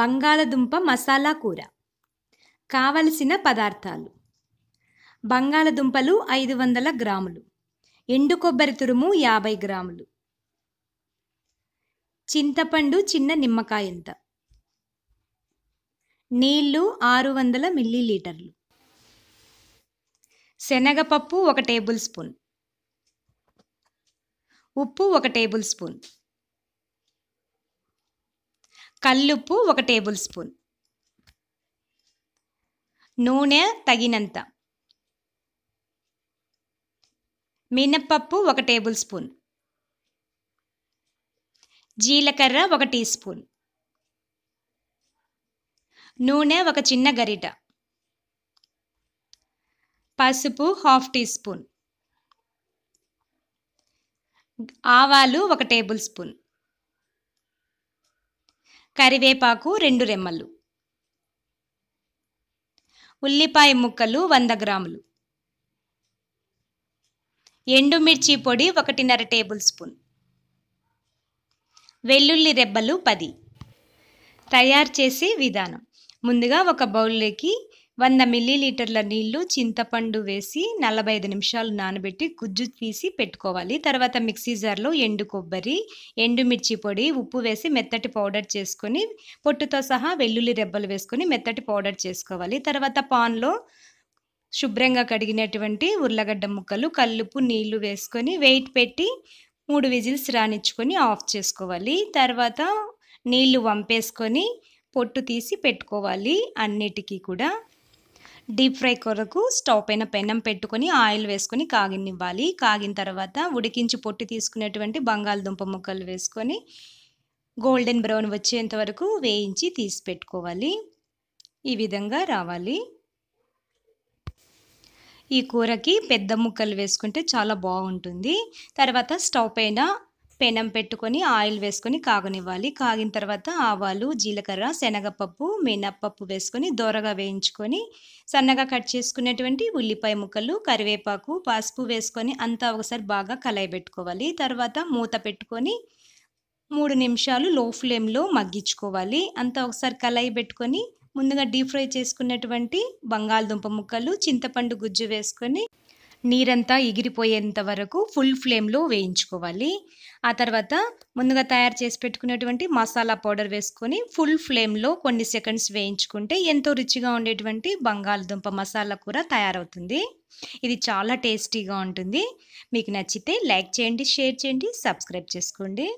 బంగాళదుంప మసాలా కూర కావలసిన పదార్థాలు బంగాళదుంపలు ఐదు వందల గ్రాములు ఎండు కొబ్బరి తురుము యాభై గ్రాములు చింతపండు చిన్న నిమ్మకాయంత నీళ్లు ఆరు వందల మిల్లీలీటర్లు శనగపప్పు ఒక టేబుల్ స్పూన్ ఉప్పు ఒక టేబుల్ స్పూన్ కల్లుప్పు ఒక టేబుల్ స్పూన్ నూనె తగినంత మినప్పప్పు ఒక టేబుల్ స్పూన్ జీలకర్ర ఒక టీ స్పూన్ నూనె ఒక చిన్న గరిట పసుపు హాఫ్ టీ స్పూన్ ఆవాలు ఒక టేబుల్ స్పూన్ కరివేపాకు రెండు రెమ్మలు ఉల్లిపాయ ముక్కలు వంద గ్రాములు ఎండుమిర్చి పొడి ఒకటిన్నర టేబుల్ స్పూన్ వెల్లుల్లి రెబ్బలు పది తయారు చేసే విధానం ముందుగా ఒక బౌల్లోకి వంద మిల్లీలీటర్ల నీళ్లు చింతపండు వేసి నలభై ఐదు నిమిషాలు నానబెట్టి గుజ్జు తీసి పెట్టుకోవాలి తర్వాత మిక్సీ జార్లో ఎండు కొబ్బరి ఎండుమిర్చి పొడి ఉప్పు వేసి మెత్తటి పౌడర్ చేసుకొని పొట్టుతో సహా వెల్లుల్లి రెబ్బలు వేసుకొని మెత్తటి పౌడర్ చేసుకోవాలి తర్వాత పాన్లో శుభ్రంగా కడిగినటువంటి ఉర్లగడ్డ ముక్కలు కల్లుపు నీళ్లు వేసుకొని వెయిట్ పెట్టి మూడు విజిల్స్ రానిచ్చుకొని ఆఫ్ చేసుకోవాలి తర్వాత నీళ్లు వంపేసుకొని పొట్టు తీసి పెట్టుకోవాలి అన్నిటికీ కూడా డీప్ ఫ్రై కొరకు స్టవ్ పైన పెనం పెట్టుకొని ఆయిల్ వేసుకొని కాగినివ్వాలి కాగిన తర్వాత ఉడికించి పొట్టి తీసుకునేటువంటి బంగాళదుంప ముక్కలు వేసుకొని గోల్డెన్ బ్రౌన్ వచ్చేంత వరకు వేయించి తీసి పెట్టుకోవాలి ఈ విధంగా రావాలి ఈ కూరకి పెద్ద ముక్కలు వేసుకుంటే చాలా బాగుంటుంది తర్వాత స్టవ్ పైన పెనం పెట్టుకొని ఆయిల్ వేసుకొని కాగనివ్వాలి కాగిన తర్వాత ఆవాలు జీలకర్ర శనగపప్పు మినప్పప్పు వేసుకొని దోరగా వేయించుకొని సన్నగా కట్ చేసుకునేటువంటి ఉల్లిపాయ ముక్కలు కరివేపాకు పసుపు వేసుకొని అంతా ఒకసారి బాగా కలయి పెట్టుకోవాలి తర్వాత మూత పెట్టుకొని మూడు నిమిషాలు లో ఫ్లేమ్లో మగ్గించుకోవాలి అంతా ఒకసారి కలయి పెట్టుకొని ముందుగా డీప్ ఫ్రై చేసుకున్నటువంటి బంగాళదుంప ముక్కలు చింతపండు గుజ్జు వేసుకొని నీరంతా ఎగిరిపోయేంత వరకు ఫుల్ ఫ్లేమ్లో వేయించుకోవాలి ఆ తర్వాత ముందుగా తయారు చేసి పెట్టుకునేటువంటి మసాలా పౌడర్ వేసుకొని ఫుల్ ఫ్లేమ్లో కొన్ని సెకండ్స్ వేయించుకుంటే ఎంతో రుచిగా ఉండేటువంటి బంగాళదుంప మసాలా కూర తయారవుతుంది ఇది చాలా టేస్టీగా ఉంటుంది మీకు నచ్చితే లైక్ చేయండి షేర్ చేయండి సబ్స్క్రైబ్ చేసుకోండి